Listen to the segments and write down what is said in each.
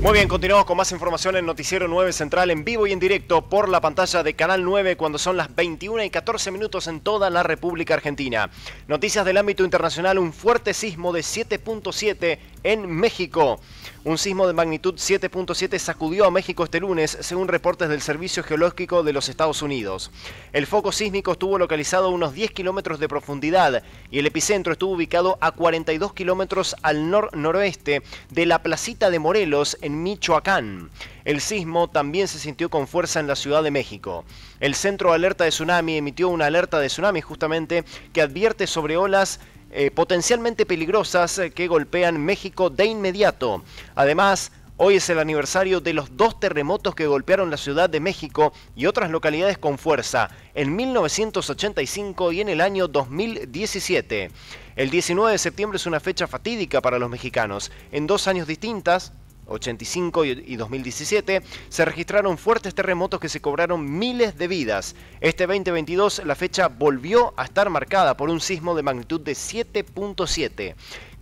Muy bien, continuamos con más información en Noticiero 9 Central en vivo y en directo por la pantalla de Canal 9 cuando son las 21 y 14 minutos en toda la República Argentina. Noticias del ámbito internacional, un fuerte sismo de 7.7 en México. Un sismo de magnitud 7.7 sacudió a México este lunes, según reportes del Servicio Geológico de los Estados Unidos. El foco sísmico estuvo localizado a unos 10 kilómetros de profundidad y el epicentro estuvo ubicado a 42 kilómetros al nor-noroeste de la placita de Morelos, en Michoacán. El sismo también se sintió con fuerza en la Ciudad de México. El Centro de Alerta de Tsunami emitió una alerta de tsunami justamente que advierte sobre olas eh, potencialmente peligrosas eh, que golpean México de inmediato. Además, Hoy es el aniversario de los dos terremotos que golpearon la Ciudad de México y otras localidades con fuerza, en 1985 y en el año 2017. El 19 de septiembre es una fecha fatídica para los mexicanos. En dos años distintas, 85 y 2017, se registraron fuertes terremotos que se cobraron miles de vidas. Este 2022 la fecha volvió a estar marcada por un sismo de magnitud de 7.7.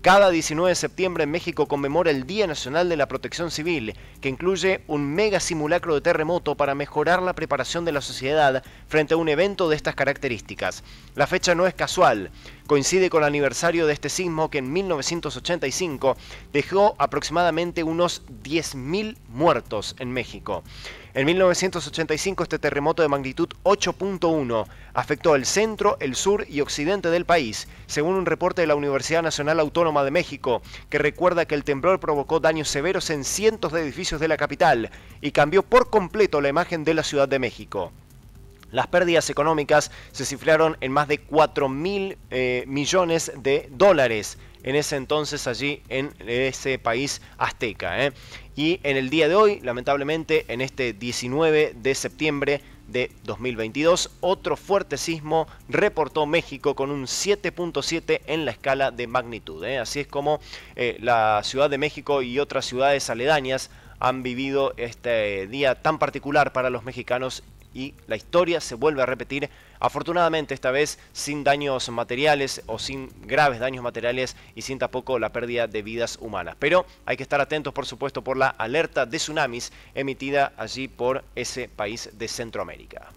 Cada 19 de septiembre en México conmemora el Día Nacional de la Protección Civil, que incluye un mega simulacro de terremoto para mejorar la preparación de la sociedad frente a un evento de estas características. La fecha no es casual coincide con el aniversario de este sismo que en 1985 dejó aproximadamente unos 10.000 muertos en México. En 1985 este terremoto de magnitud 8.1 afectó el centro, el sur y occidente del país, según un reporte de la Universidad Nacional Autónoma de México, que recuerda que el temblor provocó daños severos en cientos de edificios de la capital y cambió por completo la imagen de la Ciudad de México. Las pérdidas económicas se cifraron en más de 4 mil eh, millones de dólares en ese entonces allí en eh, ese país azteca. Eh. Y en el día de hoy, lamentablemente, en este 19 de septiembre de 2022, otro fuerte sismo reportó México con un 7.7 en la escala de magnitud. Así es como la Ciudad de México y otras ciudades aledañas han vivido este día tan particular para los mexicanos y la historia se vuelve a repetir, afortunadamente esta vez sin daños materiales o sin graves daños materiales y sin tampoco la pérdida de vidas humanas. Pero hay que estar atentos, por supuesto, por la alerta de tsunamis emitida allí por ese país de Centroamérica.